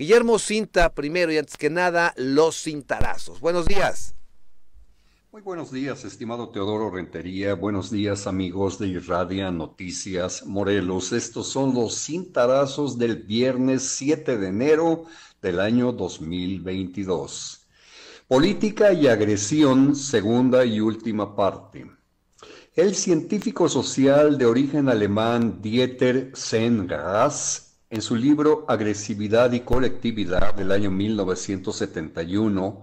Guillermo Cinta primero y antes que nada, los cintarazos. Buenos días. Muy buenos días, estimado Teodoro Rentería. Buenos días, amigos de Irradia Noticias Morelos. Estos son los cintarazos del viernes 7 de enero del año 2022. Política y agresión, segunda y última parte. El científico social de origen alemán Dieter Sengas en su libro Agresividad y Colectividad del año 1971,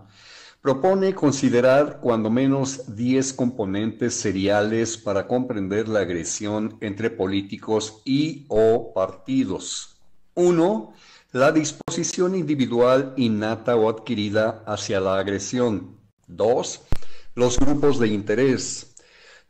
propone considerar cuando menos 10 componentes seriales para comprender la agresión entre políticos y o partidos. 1. La disposición individual innata o adquirida hacia la agresión. 2. Los grupos de interés.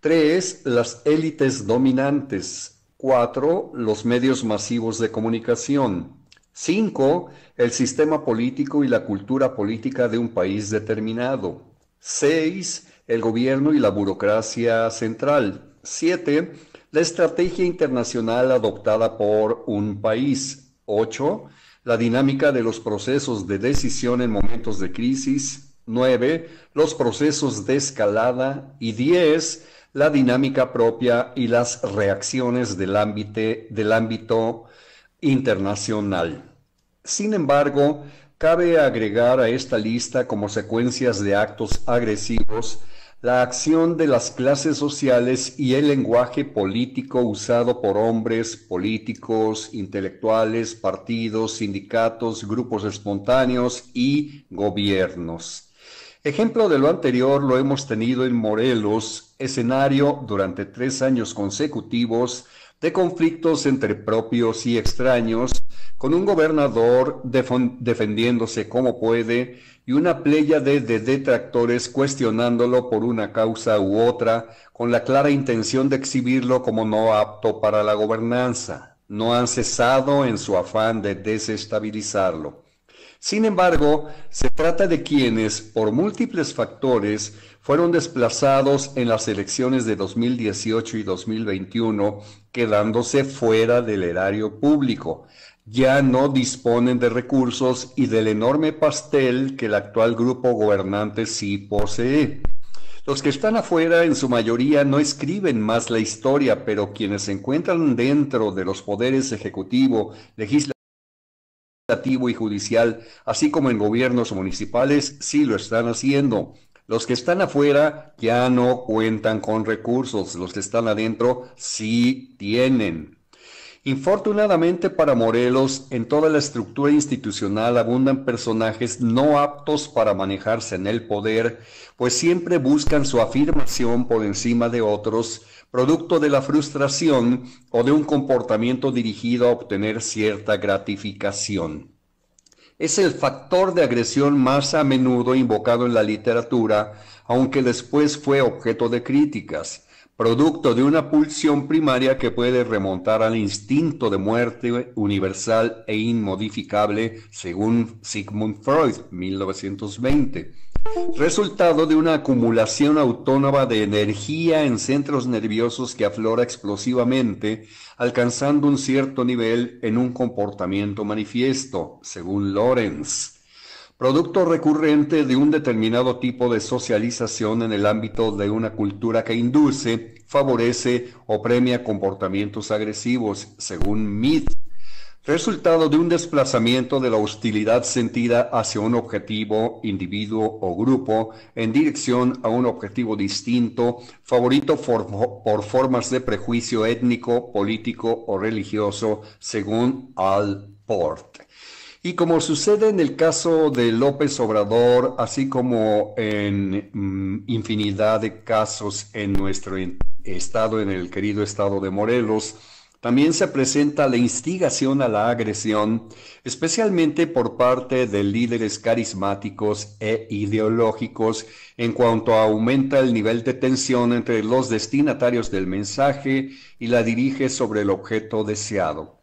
3. Las élites dominantes. 4. Los medios masivos de comunicación. 5. El sistema político y la cultura política de un país determinado. 6. El gobierno y la burocracia central. 7. La estrategia internacional adoptada por un país. 8. La dinámica de los procesos de decisión en momentos de crisis. 9. Los procesos de escalada. Y 10 la dinámica propia y las reacciones del ámbito, del ámbito internacional. Sin embargo, cabe agregar a esta lista como secuencias de actos agresivos la acción de las clases sociales y el lenguaje político usado por hombres, políticos, intelectuales, partidos, sindicatos, grupos espontáneos y gobiernos. Ejemplo de lo anterior lo hemos tenido en Morelos, escenario durante tres años consecutivos de conflictos entre propios y extraños, con un gobernador defendiéndose como puede y una playa de detractores cuestionándolo por una causa u otra, con la clara intención de exhibirlo como no apto para la gobernanza. No han cesado en su afán de desestabilizarlo. Sin embargo, se trata de quienes, por múltiples factores, fueron desplazados en las elecciones de 2018 y 2021, quedándose fuera del erario público. Ya no disponen de recursos y del enorme pastel que el actual grupo gobernante sí posee. Los que están afuera en su mayoría no escriben más la historia, pero quienes se encuentran dentro de los poderes ejecutivo, legislativo, y judicial, así como en gobiernos municipales, sí lo están haciendo. Los que están afuera ya no cuentan con recursos, los que están adentro sí tienen. Infortunadamente para Morelos, en toda la estructura institucional abundan personajes no aptos para manejarse en el poder, pues siempre buscan su afirmación por encima de otros, producto de la frustración o de un comportamiento dirigido a obtener cierta gratificación. Es el factor de agresión más a menudo invocado en la literatura aunque después fue objeto de críticas, producto de una pulsión primaria que puede remontar al instinto de muerte universal e inmodificable, según Sigmund Freud, 1920, resultado de una acumulación autónoma de energía en centros nerviosos que aflora explosivamente, alcanzando un cierto nivel en un comportamiento manifiesto, según Lorenz producto recurrente de un determinado tipo de socialización en el ámbito de una cultura que induce, favorece o premia comportamientos agresivos, según Mead, resultado de un desplazamiento de la hostilidad sentida hacia un objetivo, individuo o grupo en dirección a un objetivo distinto, favorito por formas de prejuicio étnico, político o religioso, según Alport. Y como sucede en el caso de López Obrador, así como en mm, infinidad de casos en nuestro estado, en el querido estado de Morelos, también se presenta la instigación a la agresión, especialmente por parte de líderes carismáticos e ideológicos, en cuanto aumenta el nivel de tensión entre los destinatarios del mensaje y la dirige sobre el objeto deseado.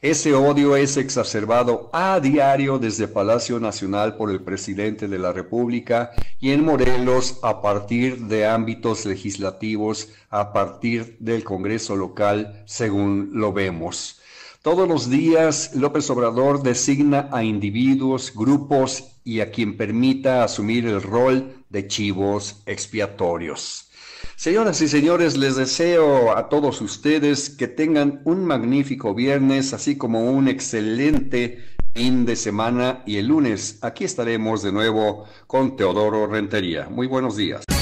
Ese odio es exacerbado a diario desde Palacio Nacional por el presidente de la República y en Morelos a partir de ámbitos legislativos, a partir del Congreso local, según lo vemos. Todos los días López Obrador designa a individuos, grupos y a quien permita asumir el rol de chivos expiatorios. Señoras y señores, les deseo a todos ustedes que tengan un magnífico viernes, así como un excelente fin de semana y el lunes aquí estaremos de nuevo con Teodoro Rentería. Muy buenos días.